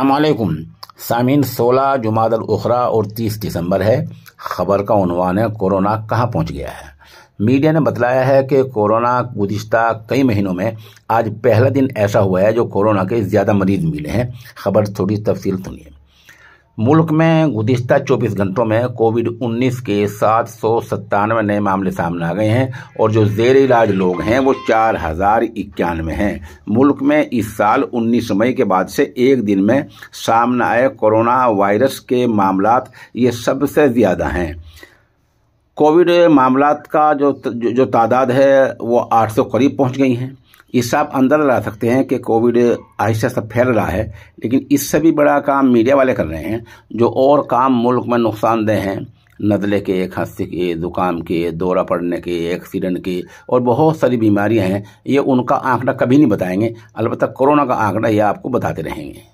अल्लाम सामीन सोलह जुमादल उखरा और तीस दिसंबर है खबर का उनवान है कोरोना कहाँ पहुँच गया है मीडिया ने बताया है कि कोरोना गुज्त कई महीनों में आज पहला दिन ऐसा हुआ है जो कोरोना के ज़्यादा मरीज मिले हैं खबर थोड़ी तफसील सुनिए मुल्क में गुजशत 24 घंटों में कोविड 19 के सात सौ सत्तानवे नए मामले सामने आ गए हैं और जो जेर इलाज लोग हैं वो चार हजार इक्यानवे हैं मुल्क में इस साल 19 मई के बाद से एक दिन में सामने आए कोरोना वायरस के मामला ये सबसे ज़्यादा हैं कोविड मामला का जो जो, तादाद है वो 800 करीब पहुंच गई हैं इससे आप अंदर लगा सकते हैं कि कोविड आहिस्ता आहिस्ता फैल रहा है लेकिन इससे भी बड़ा काम मीडिया वाले कर रहे हैं जो और काम मुल्क में नुकसानदेह हैं नदले के खांसी के ज़ुकाम के दौरा पड़ने के एक्सीडेंट के और बहुत सारी बीमारियां हैं ये उनका आंकड़ा कभी नहीं बताएंगे अलबत्त कोरोना का आंकड़ा ये आपको बताते रहेंगे